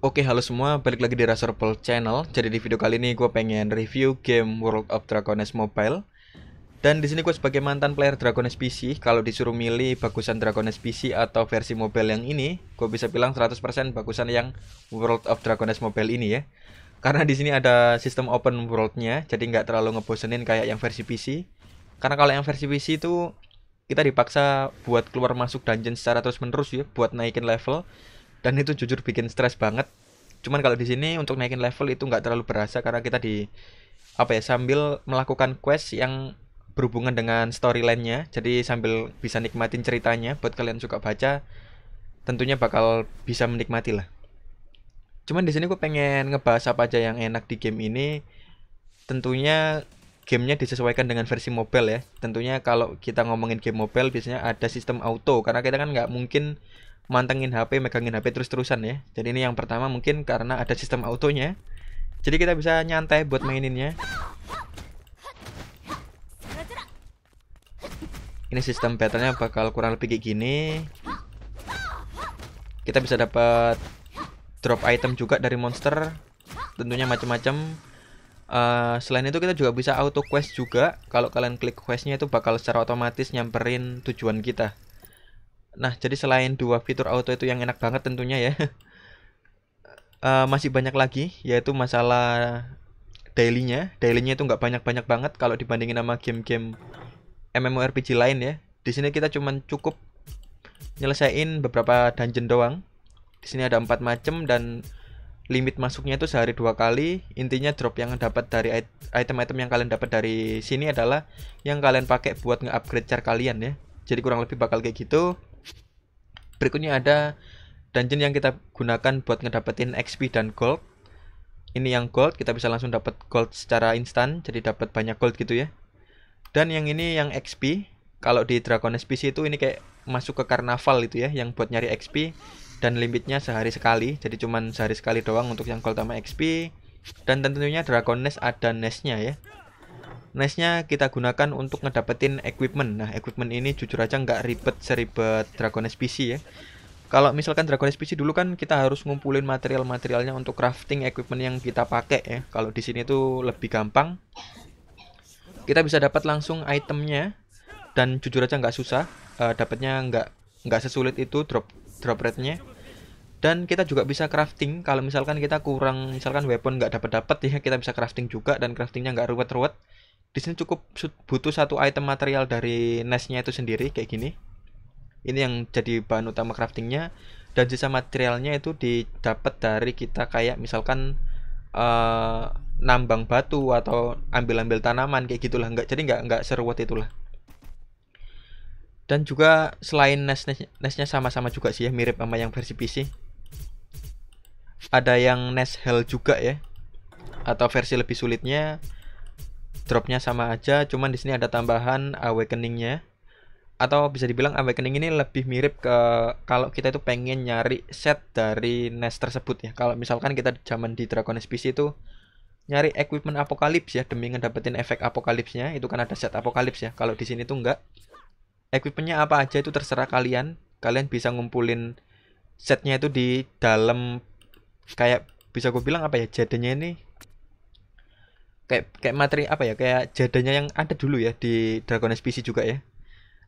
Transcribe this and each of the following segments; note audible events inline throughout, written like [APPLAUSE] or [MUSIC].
Oke halo semua, balik lagi di Razorpal Channel. Jadi di video kali ini gue pengen review game World of Dragoness Mobile. Dan di sini gue sebagai mantan player Dragoness PC, kalau disuruh milih bagusan Dragoness PC atau versi mobile yang ini, gue bisa bilang 100% bagusan yang World of Dragoness Mobile ini ya. Karena di sini ada sistem open worldnya, jadi nggak terlalu ngebosenin kayak yang versi PC. Karena kalau yang versi PC itu kita dipaksa buat keluar masuk dungeon secara terus menerus ya, buat naikin level dan itu jujur bikin stres banget cuman kalau di sini untuk naikin level itu nggak terlalu berasa karena kita di apa ya sambil melakukan quest yang berhubungan dengan storyline-nya jadi sambil bisa nikmatin ceritanya buat kalian suka baca tentunya bakal bisa menikmati lah cuman di sini gue pengen ngebahas apa aja yang enak di game ini tentunya gamenya disesuaikan dengan versi mobile ya tentunya kalau kita ngomongin game mobile biasanya ada sistem auto karena kita kan nggak mungkin mantengin HP, megangin HP terus-terusan ya. Jadi ini yang pertama mungkin karena ada sistem autonya. Jadi kita bisa nyantai buat maininnya. Ini sistem battle-nya bakal kurang lebih kayak gini. Kita bisa dapat drop item juga dari monster. Tentunya macam-macam. Uh, selain itu kita juga bisa auto quest juga. Kalau kalian klik questnya itu bakal secara otomatis nyamperin tujuan kita. Nah, jadi selain dua fitur auto itu yang enak banget tentunya ya. uh, [LAUGHS] masih banyak lagi yaitu masalah dailynya. Dailynya itu nggak banyak-banyak banget kalau dibandingin sama game-game MMORPG lain ya. Di sini kita cuman cukup nyelesain beberapa dungeon doang. Di sini ada empat macam dan limit masuknya itu sehari dua kali intinya drop yang dapat dari item-item yang kalian dapat dari sini adalah yang kalian pakai buat nge-upgrade char kalian ya jadi kurang lebih bakal kayak gitu berikutnya ada dungeon yang kita gunakan buat ngedapetin XP dan gold ini yang gold kita bisa langsung dapat gold secara instan jadi dapat banyak gold gitu ya dan yang ini yang XP kalau di Dragon SPC itu ini kayak masuk ke karnaval itu ya yang buat nyari XP dan limitnya sehari sekali jadi cuman sehari sekali doang untuk yang gold sama XP dan tentunya Dragon Nest ada nestnya ya Nice-nya kita gunakan untuk ngedapetin equipment. Nah, equipment ini jujur aja nggak ribet seribet Dragon SPC ya. Kalau misalkan Dragon SPC dulu kan kita harus ngumpulin material-materialnya untuk crafting equipment yang kita pakai ya. Kalau di sini tuh lebih gampang. Kita bisa dapat langsung itemnya dan jujur aja nggak susah. Uh, dapatnya nggak nggak sesulit itu drop drop rate-nya dan kita juga bisa crafting kalau misalkan kita kurang misalkan weapon nggak dapat dapat ya kita bisa crafting juga dan craftingnya nggak ruwet ruwet di sini cukup butuh satu item material dari nestnya itu sendiri kayak gini ini yang jadi bahan utama craftingnya dan sisa materialnya itu didapat dari kita kayak misalkan uh, nambang batu atau ambil-ambil tanaman kayak gitulah nggak jadi nggak nggak seruat itulah dan juga selain nest nestnya sama-sama juga sih ya mirip sama yang versi PC ada yang nest hell juga ya atau versi lebih sulitnya dropnya sama aja cuman di sini ada tambahan awakeningnya atau bisa dibilang awakening ini lebih mirip ke kalau kita itu pengen nyari set dari nest tersebut ya kalau misalkan kita zaman di Dragon SPC itu nyari equipment apokalips ya demi ngedapetin efek apokalipsnya itu kan ada set apokalips ya kalau di sini tuh enggak equipmentnya apa aja itu terserah kalian kalian bisa ngumpulin setnya itu di dalam kayak bisa gue bilang apa ya jadinya ini kayak kayak materi apa ya kayak jadanya yang ada dulu ya di Dragon SPC juga ya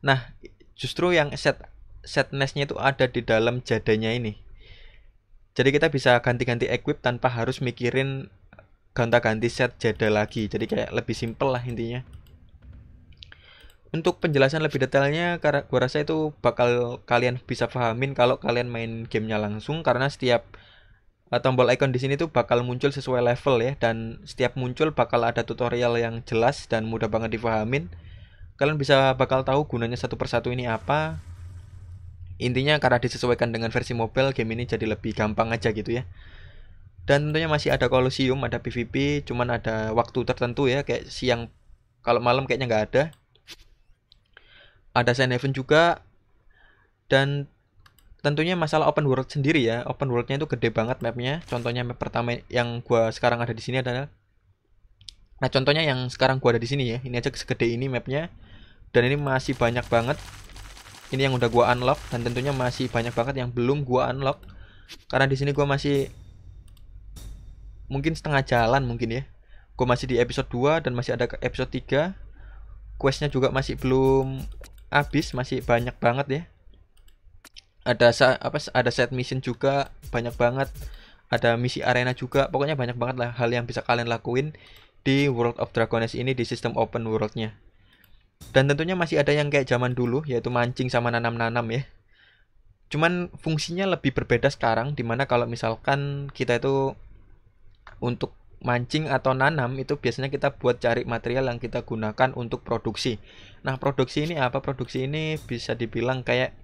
nah justru yang set setnessnya itu ada di dalam jadanya ini jadi kita bisa ganti-ganti equip tanpa harus mikirin gonta-ganti set jada lagi jadi kayak lebih simple lah intinya untuk penjelasan lebih detailnya karena gua rasa itu bakal kalian bisa pahamin kalau kalian main gamenya langsung karena setiap Eh, tombol icon di sini tuh bakal muncul sesuai level ya dan setiap muncul bakal ada tutorial yang jelas dan mudah banget dipahamin kalian bisa bakal tahu gunanya satu persatu ini apa intinya karena disesuaikan dengan versi mobile game ini jadi lebih gampang aja gitu ya dan tentunya masih ada kolosium ada pvp cuman ada waktu tertentu ya kayak siang kalau malam kayaknya nggak ada ada Sandhaven juga dan tentunya masalah open world sendiri ya open worldnya itu gede banget mapnya contohnya map pertama yang gua sekarang ada di sini adalah nah contohnya yang sekarang gua ada di sini ya ini aja segede ini mapnya dan ini masih banyak banget ini yang udah gua unlock dan tentunya masih banyak banget yang belum gua unlock karena di sini gua masih mungkin setengah jalan mungkin ya gua masih di episode 2 dan masih ada episode 3 questnya juga masih belum habis masih banyak banget ya ada apa ada set mission juga banyak banget ada misi arena juga pokoknya banyak banget lah hal yang bisa kalian lakuin di World of Dragons ini di sistem open worldnya dan tentunya masih ada yang kayak zaman dulu yaitu mancing sama nanam-nanam ya cuman fungsinya lebih berbeda sekarang dimana kalau misalkan kita itu untuk mancing atau nanam itu biasanya kita buat cari material yang kita gunakan untuk produksi. Nah, produksi ini apa? Produksi ini bisa dibilang kayak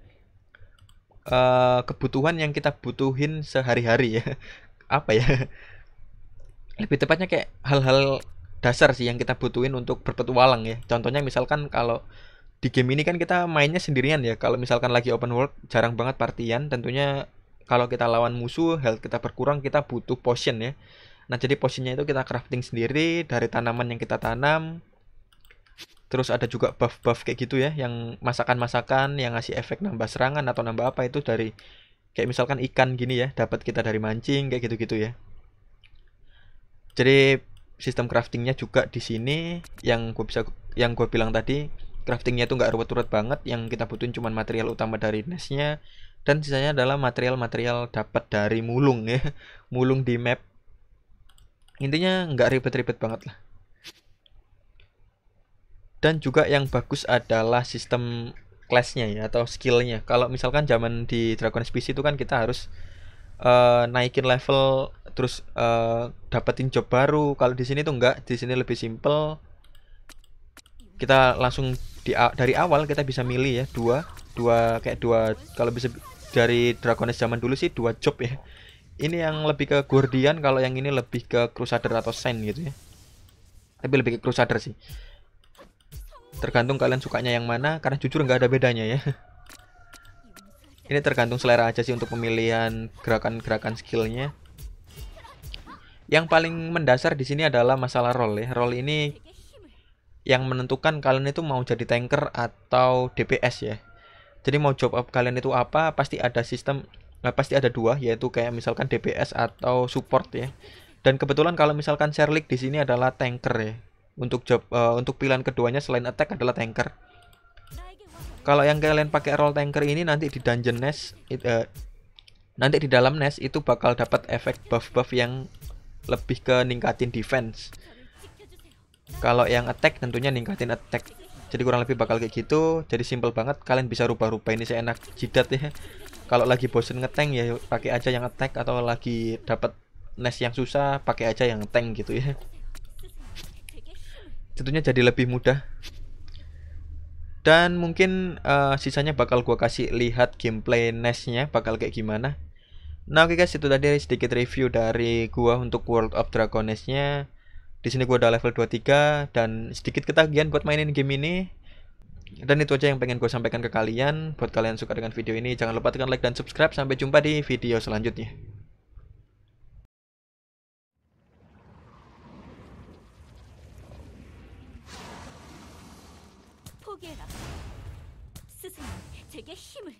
uh, kebutuhan yang kita butuhin sehari-hari ya [LAUGHS] apa ya lebih tepatnya kayak hal-hal dasar sih yang kita butuhin untuk berpetualang ya contohnya misalkan kalau di game ini kan kita mainnya sendirian ya kalau misalkan lagi open world jarang banget partian tentunya kalau kita lawan musuh health kita berkurang kita butuh potion ya nah jadi potionnya itu kita crafting sendiri dari tanaman yang kita tanam terus ada juga buff-buff kayak gitu ya yang masakan-masakan yang ngasih efek nambah serangan atau nambah apa itu dari kayak misalkan ikan gini ya dapat kita dari mancing kayak gitu-gitu ya jadi sistem craftingnya juga di sini yang gue bisa yang gue bilang tadi craftingnya itu nggak ruwet-ruwet banget yang kita butuhin cuma material utama dari nestnya dan sisanya adalah material-material dapat dari mulung ya [LAUGHS] mulung di map intinya nggak ribet-ribet banget lah dan juga yang bagus adalah sistem classnya ya atau skillnya kalau misalkan zaman di Dragon Space itu kan kita harus uh, naikin level terus uh, dapetin job baru kalau di sini tuh enggak di sini lebih simple kita langsung di dari awal kita bisa milih ya dua dua kayak dua kalau bisa dari Dragones zaman dulu sih dua job ya ini yang lebih ke guardian. kalau yang ini lebih ke Crusader atau saint gitu ya tapi lebih ke Crusader sih tergantung kalian sukanya yang mana karena jujur nggak ada bedanya ya ini tergantung selera aja sih untuk pemilihan gerakan-gerakan skillnya yang paling mendasar di sini adalah masalah role ya. Role ini yang menentukan kalian itu mau jadi tanker atau DPS ya. Jadi mau job up kalian itu apa pasti ada sistem nah pasti ada dua yaitu kayak misalkan DPS atau support ya. Dan kebetulan kalau misalkan Sherlock di sini adalah tanker ya. Untuk job uh, untuk pilihan keduanya selain attack adalah tanker. Kalau yang kalian pakai roll tanker ini nanti di dungeon nest it, uh, nanti di dalam nest itu bakal dapat efek buff-buff yang lebih ke ningkatin defense. Kalau yang attack tentunya ningkatin attack. Jadi kurang lebih bakal kayak gitu. Jadi simple banget kalian bisa rubah-rubah ini seenak jidat ya. Kalau lagi bosen ngeteng ya pakai aja yang attack atau lagi dapat nest yang susah pakai aja yang tank gitu ya tentunya jadi lebih mudah dan mungkin uh, sisanya bakal gua kasih lihat gameplay NES-nya bakal kayak gimana nah oke okay guys itu tadi sedikit review dari gua untuk World of Dragon NES-nya di sini gua udah level 23 dan sedikit ketagihan buat mainin game ini dan itu aja yang pengen gue sampaikan ke kalian. Buat kalian suka dengan video ini, jangan lupa tekan like dan subscribe. Sampai jumpa di video selanjutnya. 힘을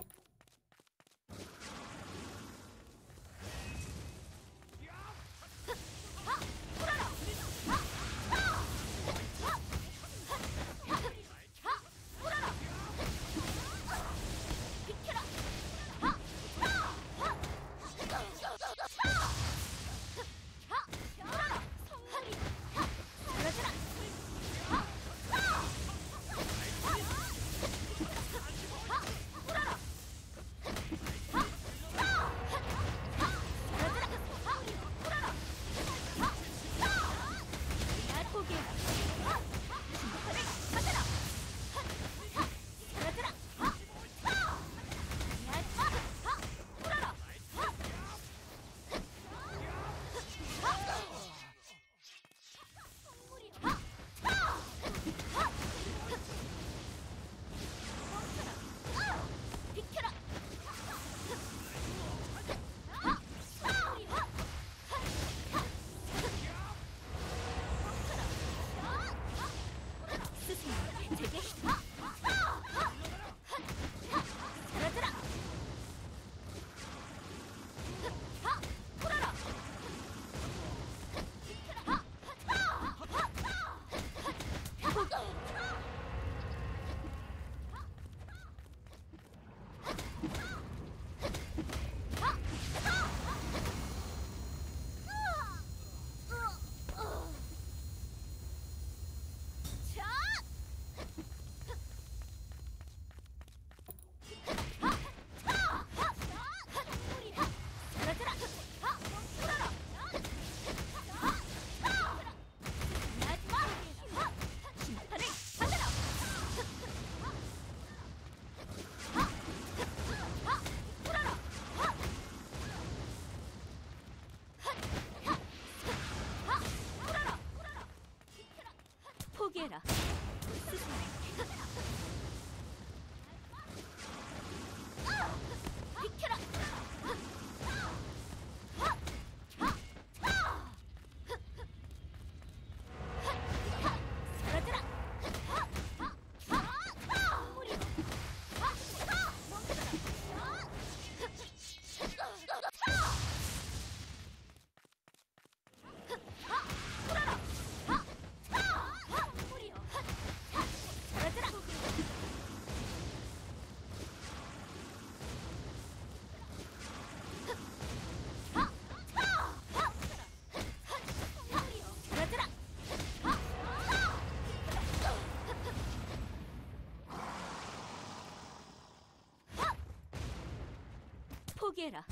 逃げら